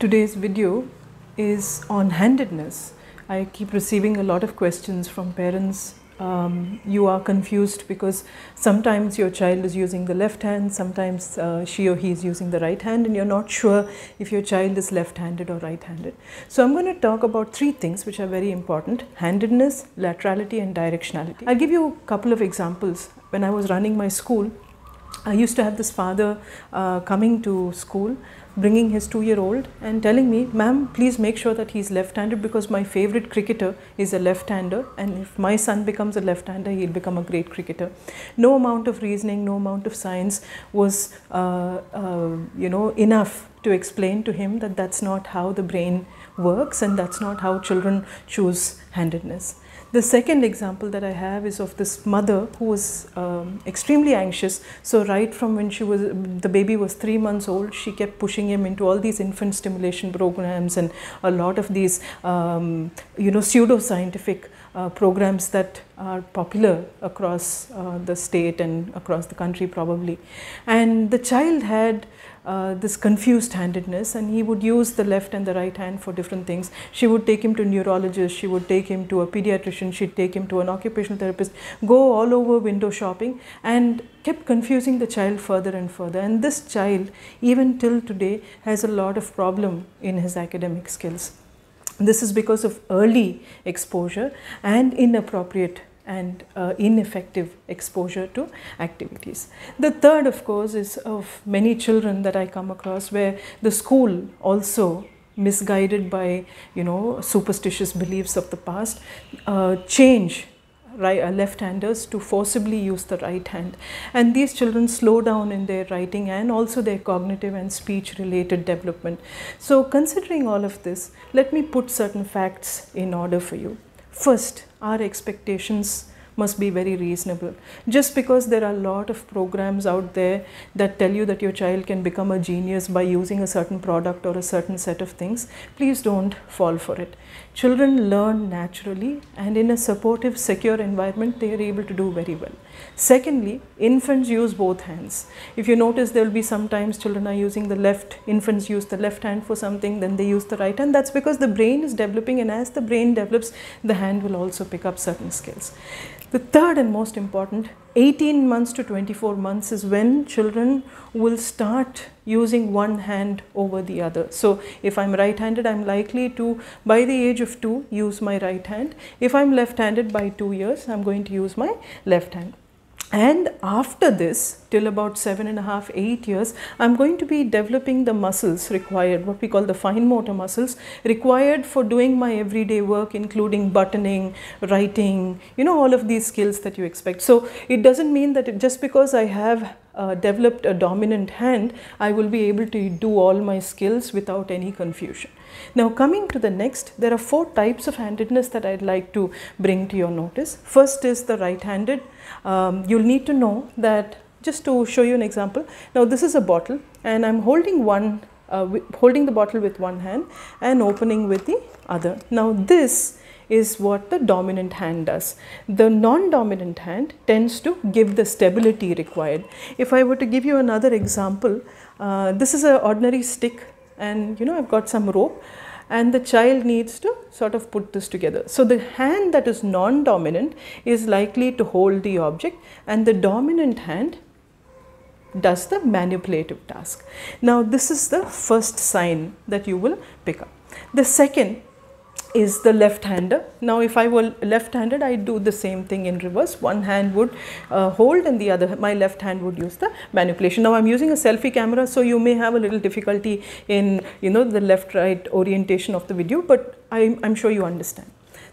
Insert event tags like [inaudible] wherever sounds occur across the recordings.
Today's video is on handedness. I keep receiving a lot of questions from parents. Um, you are confused because sometimes your child is using the left hand, sometimes uh, she or he is using the right hand, and you're not sure if your child is left handed or right handed. So, I'm going to talk about three things which are very important handedness, laterality, and directionality. I'll give you a couple of examples. When I was running my school, I used to have this father uh, coming to school bringing his two year old and telling me, Ma'am, please make sure that he's left handed because my favorite cricketer is a left hander, and if my son becomes a left hander, he'll become a great cricketer. No amount of reasoning, no amount of science was, uh, uh, you know, enough to explain to him that that's not how the brain works and that's not how children choose handedness. The second example that I have is of this mother who was um, extremely anxious. So right from when she was, the baby was three months old, she kept pushing him into all these infant stimulation programs and a lot of these, um, you know, pseudo-scientific uh, programs that are popular across uh, the state and across the country probably. And the child had uh, this confused handedness and he would use the left and the right hand for different things. She would take him to neurologist, she would take him to a pediatrician, she'd take him to an occupational therapist, go all over window shopping and kept confusing the child further and further. And this child, even till today, has a lot of problem in his academic skills. This is because of early exposure and inappropriate and uh, ineffective exposure to activities. The third, of course, is of many children that I come across where the school also misguided by you know superstitious beliefs of the past uh, change right, uh, left-handers to forcibly use the right hand. And these children slow down in their writing and also their cognitive and speech related development. So considering all of this, let me put certain facts in order for you. First, our expectations must be very reasonable. Just because there are a lot of programs out there that tell you that your child can become a genius by using a certain product or a certain set of things, please don't fall for it. Children learn naturally and in a supportive, secure environment, they are able to do very well. Secondly, infants use both hands. If you notice there will be sometimes children are using the left, infants use the left hand for something, then they use the right hand. That's because the brain is developing and as the brain develops, the hand will also pick up certain skills. The third and most important, 18 months to 24 months is when children will start using one hand over the other. So if I'm right-handed, I'm likely to, by the age of two, use my right hand. If I'm left-handed by two years, I'm going to use my left hand and after this till about seven and a half eight years i'm going to be developing the muscles required what we call the fine motor muscles required for doing my everyday work including buttoning writing you know all of these skills that you expect so it doesn't mean that it, just because i have uh, developed a dominant hand i will be able to do all my skills without any confusion now coming to the next, there are four types of handedness that I'd like to bring to your notice. First is the right-handed. Um, you'll need to know that just to show you an example. Now this is a bottle and I'm holding one, uh, holding the bottle with one hand and opening with the other. Now this is what the dominant hand does. The non-dominant hand tends to give the stability required. If I were to give you another example, uh, this is an ordinary stick and you know I've got some rope and the child needs to sort of put this together. So the hand that is non-dominant is likely to hold the object and the dominant hand does the manipulative task. Now this is the first sign that you will pick up. The second is the left hander. Now if I were left handed I do the same thing in reverse one hand would uh, hold and the other my left hand would use the manipulation. Now I'm using a selfie camera so you may have a little difficulty in you know the left right orientation of the video but I'm, I'm sure you understand.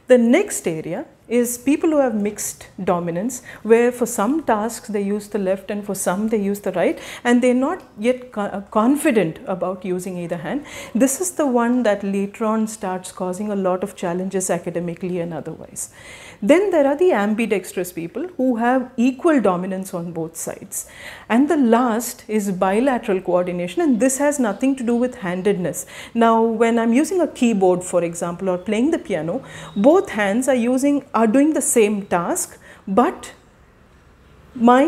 The next area is people who have mixed dominance where for some tasks they use the left and for some they use the right and they're not yet uh, confident about using either hand. This is the one that later on starts causing a lot of challenges academically and otherwise. Then there are the ambidextrous people who have equal dominance on both sides. And the last is bilateral coordination and this has nothing to do with handedness. Now when I'm using a keyboard for example or playing the piano, both hands are using are doing the same task, but my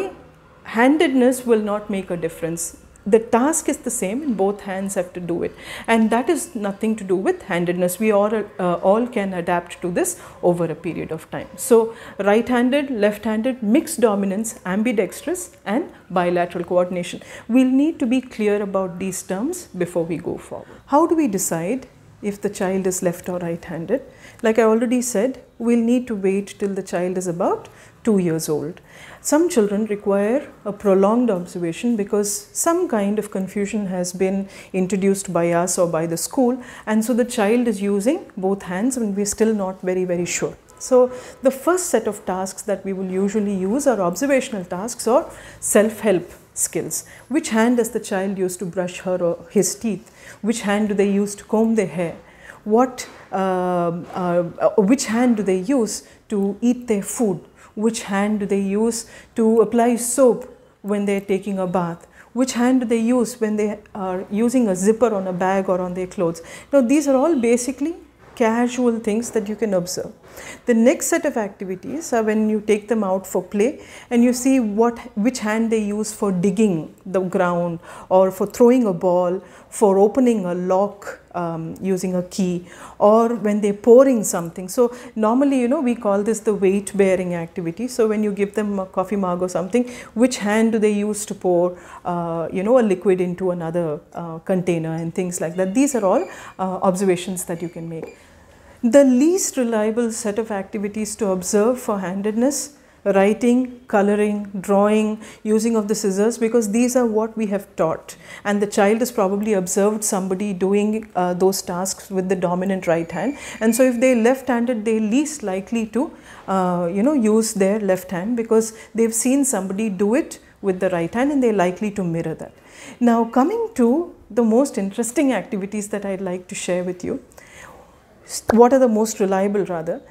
handedness will not make a difference. The task is the same and both hands have to do it. And that is nothing to do with handedness. We all, uh, all can adapt to this over a period of time. So right-handed, left-handed, mixed dominance, ambidextrous and bilateral coordination. We'll need to be clear about these terms before we go forward. How do we decide if the child is left or right-handed? Like I already said, we'll need to wait till the child is about 2 years old. Some children require a prolonged observation because some kind of confusion has been introduced by us or by the school and so the child is using both hands and we're still not very very sure. So the first set of tasks that we will usually use are observational tasks or self-help skills. Which hand does the child use to brush her or his teeth? Which hand do they use to comb their hair? what, um, uh, which hand do they use to eat their food, which hand do they use to apply soap when they're taking a bath, which hand do they use when they are using a zipper on a bag or on their clothes. Now these are all basically casual things that you can observe. The next set of activities are when you take them out for play and you see what which hand they use for digging the ground or for throwing a ball, for opening a lock um, using a key or when they're pouring something. So normally, you know, we call this the weight bearing activity. So when you give them a coffee mug or something, which hand do they use to pour, uh, you know, a liquid into another uh, container and things like that. These are all uh, observations that you can make. The least reliable set of activities to observe for handedness writing, coloring, drawing, using of the scissors because these are what we have taught and the child has probably observed somebody doing uh, those tasks with the dominant right hand and so if they left handed they least likely to uh, you know use their left hand because they've seen somebody do it with the right hand and they're likely to mirror that. Now coming to the most interesting activities that I'd like to share with you what are the most reliable rather?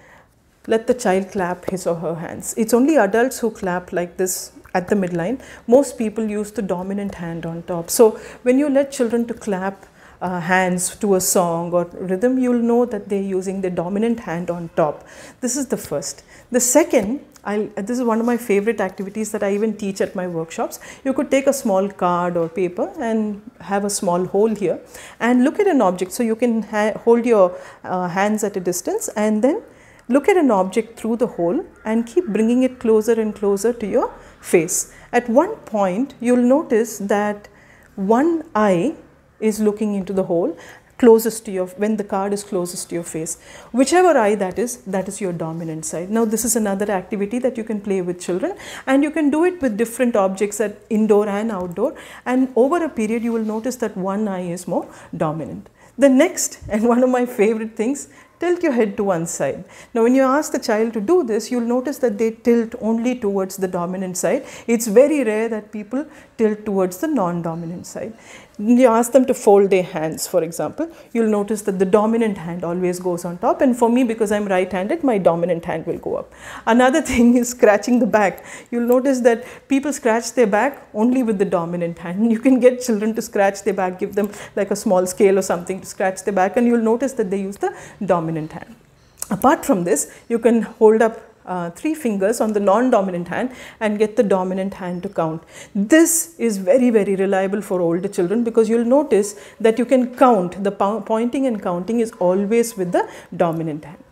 Let the child clap his or her hands. It's only adults who clap like this at the midline. Most people use the dominant hand on top. So when you let children to clap uh, hands to a song or rhythm, you'll know that they're using the dominant hand on top. This is the first. The second I'll, this is one of my favorite activities that I even teach at my workshops. You could take a small card or paper and have a small hole here and look at an object. So you can hold your uh, hands at a distance and then look at an object through the hole and keep bringing it closer and closer to your face. At one point, you'll notice that one eye is looking into the hole closest to your, when the card is closest to your face. Whichever eye that is, that is your dominant side. Now this is another activity that you can play with children and you can do it with different objects at indoor and outdoor and over a period you will notice that one eye is more dominant. The next and one of my favorite things, tilt your head to one side. Now when you ask the child to do this, you'll notice that they tilt only towards the dominant side. It's very rare that people tilt towards the non-dominant side you ask them to fold their hands for example you'll notice that the dominant hand always goes on top and for me because i'm right handed my dominant hand will go up another [laughs] thing is scratching the back you'll notice that people scratch their back only with the dominant hand [laughs] you can get children to scratch their back give them like a small scale or something to scratch their back and you'll notice that they use the dominant hand apart from this you can hold up uh, three fingers on the non-dominant hand and get the dominant hand to count. This is very, very reliable for older children because you'll notice that you can count, the pointing and counting is always with the dominant hand.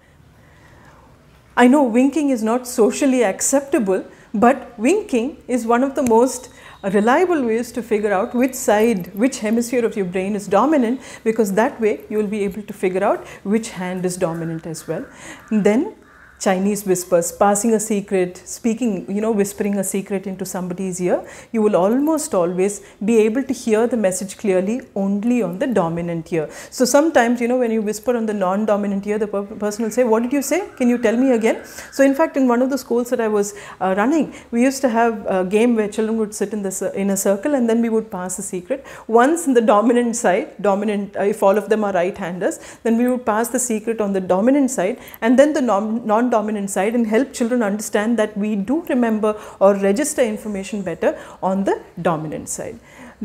I know winking is not socially acceptable, but winking is one of the most reliable ways to figure out which side, which hemisphere of your brain is dominant because that way you will be able to figure out which hand is dominant as well. then Chinese whispers, passing a secret, speaking, you know, whispering a secret into somebody's ear, you will almost always be able to hear the message clearly only on the dominant ear. So sometimes, you know, when you whisper on the non dominant ear, the person will say, What did you say? Can you tell me again? So, in fact, in one of the schools that I was uh, running, we used to have a game where children would sit in, the, in a circle and then we would pass a secret. Once in the dominant side, dominant, uh, if all of them are right handers, then we would pass the secret on the dominant side and then the non non-dominant side and help children understand that we do remember or register information better on the dominant side.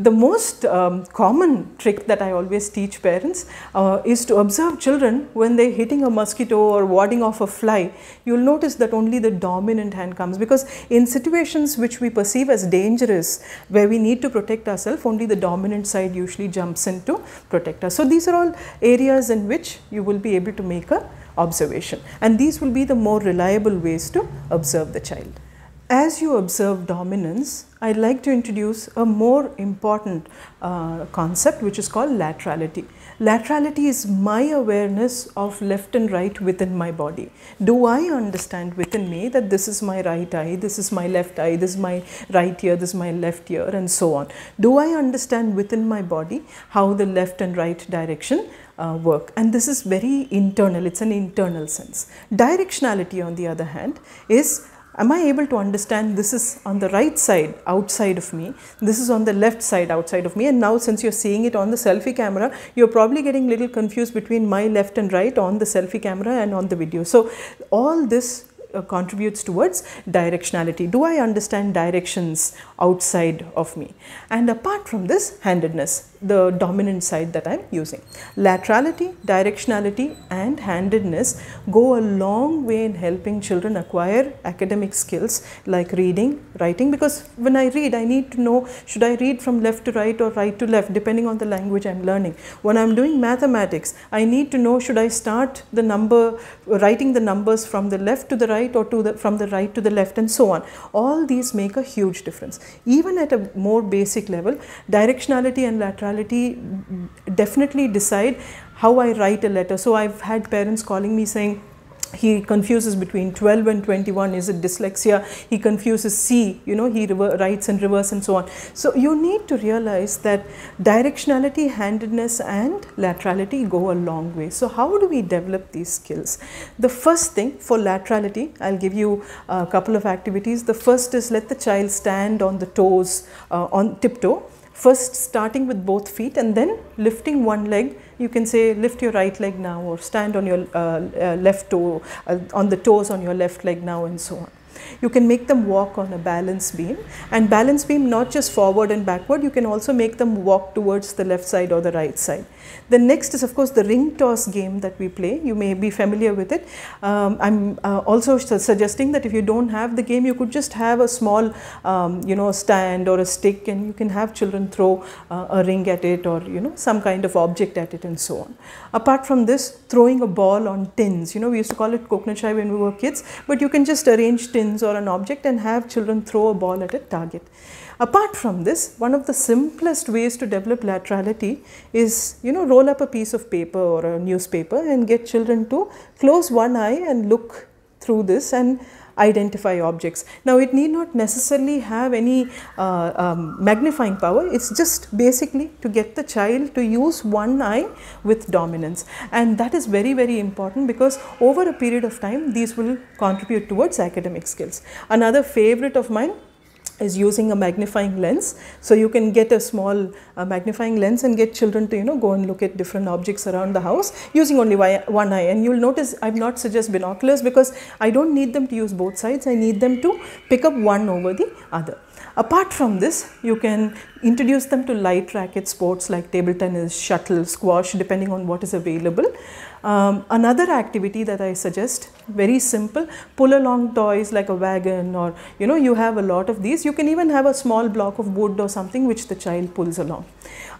The most um, common trick that I always teach parents uh, is to observe children when they're hitting a mosquito or warding off a fly. You'll notice that only the dominant hand comes because in situations which we perceive as dangerous, where we need to protect ourselves, only the dominant side usually jumps in to protect us. So these are all areas in which you will be able to make a observation and these will be the more reliable ways to observe the child as you observe dominance, I'd like to introduce a more important uh, concept which is called laterality. Laterality is my awareness of left and right within my body. Do I understand within me that this is my right eye, this is my left eye, this is my right ear, this is my left ear and so on. Do I understand within my body how the left and right direction uh, work and this is very internal, it's an internal sense. Directionality on the other hand is am I able to understand this is on the right side outside of me, this is on the left side outside of me and now since you're seeing it on the selfie camera, you're probably getting little confused between my left and right on the selfie camera and on the video. So all this uh, contributes towards directionality. Do I understand directions outside of me? And apart from this, handedness the dominant side that I am using. Laterality, directionality and handedness go a long way in helping children acquire academic skills like reading, writing because when I read I need to know should I read from left to right or right to left depending on the language I am learning. When I am doing mathematics I need to know should I start the number writing the numbers from the left to the right or to the from the right to the left and so on. All these make a huge difference. Even at a more basic level directionality and laterality personality definitely decide how I write a letter. So I've had parents calling me saying, he confuses between 12 and 21 is it dyslexia he confuses c you know he writes in reverse and so on so you need to realize that directionality handedness and laterality go a long way so how do we develop these skills the first thing for laterality i'll give you a couple of activities the first is let the child stand on the toes uh, on tiptoe First starting with both feet and then lifting one leg, you can say lift your right leg now or stand on your uh, uh, left toe, uh, on the toes on your left leg now and so on. You can make them walk on a balance beam and balance beam not just forward and backward, you can also make them walk towards the left side or the right side. The next is of course the ring toss game that we play. You may be familiar with it. Um, I'm uh, also su suggesting that if you don't have the game, you could just have a small, um, you know, stand or a stick and you can have children throw uh, a ring at it or, you know, some kind of object at it and so on. Apart from this, throwing a ball on tins. You know, we used to call it coconut shy when we were kids, but you can just arrange tins or an object and have children throw a ball at a target. Apart from this, one of the simplest ways to develop laterality is, you know, roll up a piece of paper or a newspaper and get children to close one eye and look through this and identify objects. Now it need not necessarily have any uh, um, magnifying power, it's just basically to get the child to use one eye with dominance and that is very very important because over a period of time these will contribute towards academic skills. Another favorite of mine is using a magnifying lens. So you can get a small uh, magnifying lens and get children to, you know, go and look at different objects around the house using only one eye. And you'll notice I've not suggest binoculars because I don't need them to use both sides. I need them to pick up one over the other. Apart from this, you can introduce them to light racket sports like table tennis, shuttle, squash, depending on what is available. Um, another activity that I suggest, very simple, pull along toys like a wagon or, you know, you have a lot of these. You can even have a small block of wood or something which the child pulls along.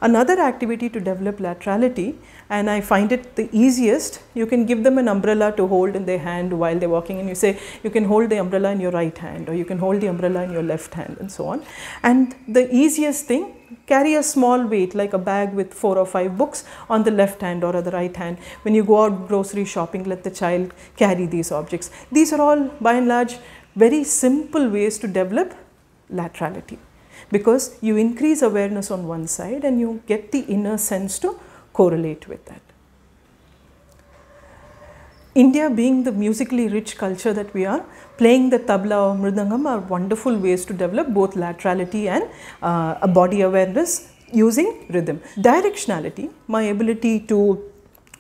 Another activity to develop laterality, and I find it the easiest, you can give them an umbrella to hold in their hand while they're walking and you say, you can hold the umbrella in your right hand or you can hold the umbrella in your left hand and so on. And the easiest thing carry a small weight like a bag with four or five books on the left hand or the right hand when you go out grocery shopping let the child carry these objects these are all by and large very simple ways to develop laterality because you increase awareness on one side and you get the inner sense to correlate with that India being the musically rich culture that we are, playing the tabla or mridangam are wonderful ways to develop both laterality and uh, a body awareness using rhythm. Directionality, my ability to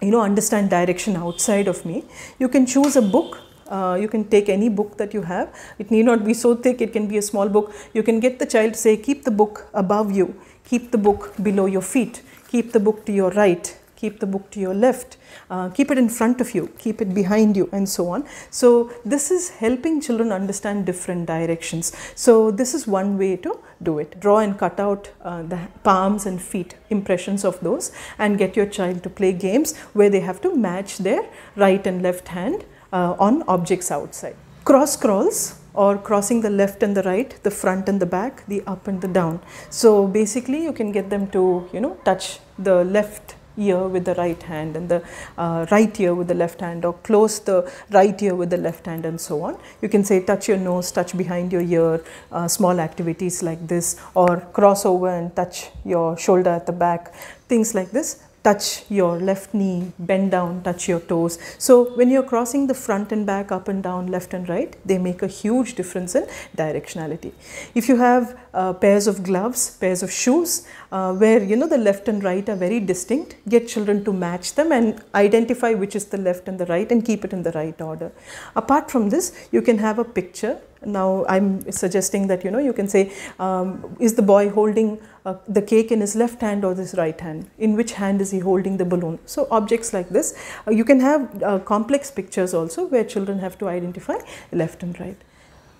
you know understand direction outside of me. You can choose a book uh, you can take any book that you have. It need not be so thick, it can be a small book. You can get the child to say, keep the book above you, keep the book below your feet, keep the book to your right, keep the book to your left, uh, keep it in front of you, keep it behind you and so on. So this is helping children understand different directions. So this is one way to do it. Draw and cut out uh, the palms and feet impressions of those and get your child to play games where they have to match their right and left hand uh, on objects outside. Cross crawls or crossing the left and the right, the front and the back, the up and the down. So basically you can get them to, you know, touch the left ear with the right hand and the uh, right ear with the left hand or close the right ear with the left hand and so on. You can say touch your nose, touch behind your ear, uh, small activities like this or cross over and touch your shoulder at the back, things like this touch your left knee, bend down, touch your toes. So when you're crossing the front and back, up and down, left and right, they make a huge difference in directionality. If you have uh, pairs of gloves, pairs of shoes, uh, where you know the left and right are very distinct, get children to match them and identify which is the left and the right and keep it in the right order. Apart from this, you can have a picture now I'm suggesting that you know you can say, um, is the boy holding uh, the cake in his left hand or his right hand? In which hand is he holding the balloon? So objects like this. Uh, you can have uh, complex pictures also where children have to identify left and right.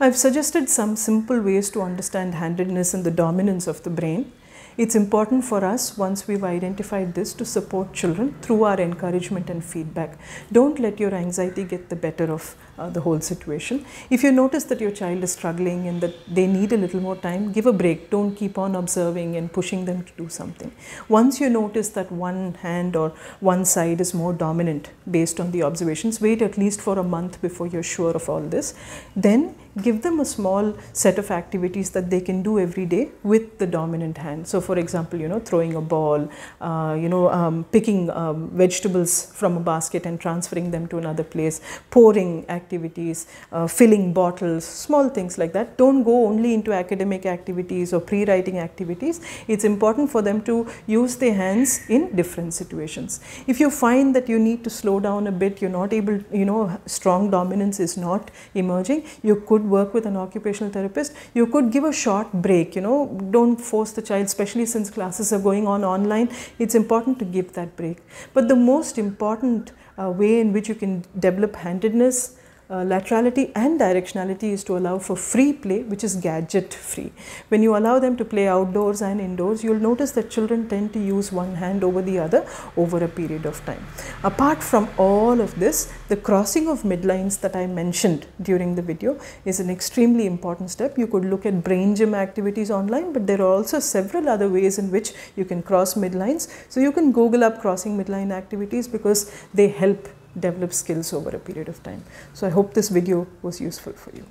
I've suggested some simple ways to understand handedness and the dominance of the brain. It's important for us once we've identified this to support children through our encouragement and feedback. Don't let your anxiety get the better of uh, the whole situation. If you notice that your child is struggling and that they need a little more time, give a break. Don't keep on observing and pushing them to do something. Once you notice that one hand or one side is more dominant based on the observations, wait at least for a month before you're sure of all this. Then give them a small set of activities that they can do every day with the dominant hand. So, for example, you know, throwing a ball, uh, you know, um, picking um, vegetables from a basket and transferring them to another place, pouring activities, uh, filling bottles, small things like that. Don't go only into academic activities or pre-writing activities. It's important for them to use their hands in different situations. If you find that you need to slow down a bit, you're not able, you know, strong dominance is not emerging, you could work with an occupational therapist, you could give a short break, you know, don't force the child, especially since classes are going on online, it's important to give that break. But the most important uh, way in which you can develop handedness uh, laterality and directionality is to allow for free play which is gadget free. When you allow them to play outdoors and indoors you will notice that children tend to use one hand over the other over a period of time. Apart from all of this the crossing of midlines that I mentioned during the video is an extremely important step. You could look at brain gym activities online but there are also several other ways in which you can cross midlines. So you can google up crossing midline activities because they help develop skills over a period of time. So I hope this video was useful for you.